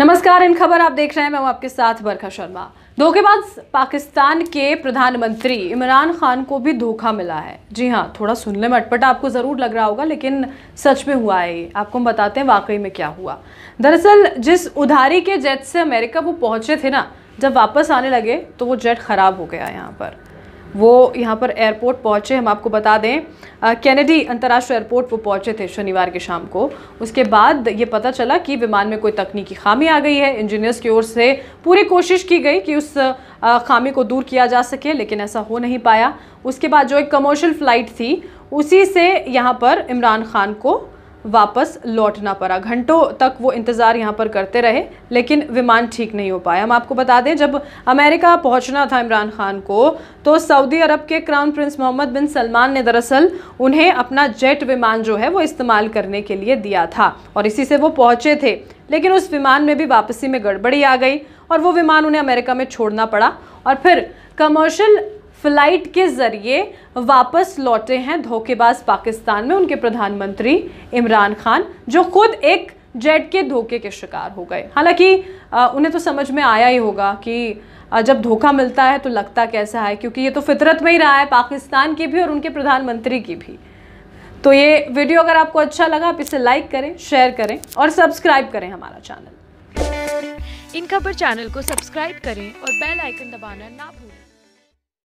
नमस्कार इन खबर आप देख रहे हैं मैं हूं आपके साथ बरखा शर्मा धोखेबाज पाकिस्तान के प्रधानमंत्री इमरान खान को भी धोखा मिला है जी हाँ थोड़ा सुनने में अटपटा आपको ज़रूर लग रहा होगा लेकिन सच में हुआ है ये आपको हम बताते हैं वाकई में क्या हुआ दरअसल जिस उधारी के जेट से अमेरिका वो पहुंचे थे ना जब वापस आने लगे तो वो जेट ख़राब हो गया यहाँ पर वो यहाँ पर एयरपोर्ट पहुँचे हम आपको बता दें कैनेडी अंतर्राष्ट्रीय एयरपोर्ट वो पहुँचे थे शनिवार की शाम को उसके बाद ये पता चला कि विमान में कोई तकनीकी खामी आ गई है इंजीनियर्स की ओर से पूरी कोशिश की गई कि उस खामी को दूर किया जा सके लेकिन ऐसा हो नहीं पाया उसके बाद जो एक कमर्शल फ़्लाइट थी उसी से यहाँ पर इमरान खान को वापस लौटना पड़ा घंटों तक वो इंतज़ार यहाँ पर करते रहे लेकिन विमान ठीक नहीं हो पाया हम आपको बता दें जब अमेरिका पहुँचना था इमरान खान को तो सऊदी अरब के crown prince Mohammed bin Salman ने दरअसल उन्हें अपना जेट विमान जो है वो इस्तेमाल करने के लिए दिया था और इसी से वो पहुँचे थे लेकिन उस विमान में भी वापसी में गड़बड़ी आ गई और वो विमान उन्हें अमेरिका में छोड़ना पड़ा और फिर कमर्शियल फ्लाइट के ज़रिए वापस लौटे हैं धोखेबाज पाकिस्तान में उनके प्रधानमंत्री इमरान खान जो खुद एक जेट के धोखे के शिकार हो गए हालांकि उन्हें तो समझ में आया ही होगा कि जब धोखा मिलता है तो लगता कैसा है क्योंकि ये तो फितरत में ही रहा है पाकिस्तान की भी और उनके प्रधानमंत्री की भी तो ये वीडियो अगर आपको अच्छा लगा आप इसे लाइक करें शेयर करें और सब्सक्राइब करें हमारा चैनल इन खबर चैनल को सब्सक्राइब करें और बेल आइकन दबाना ना भूलें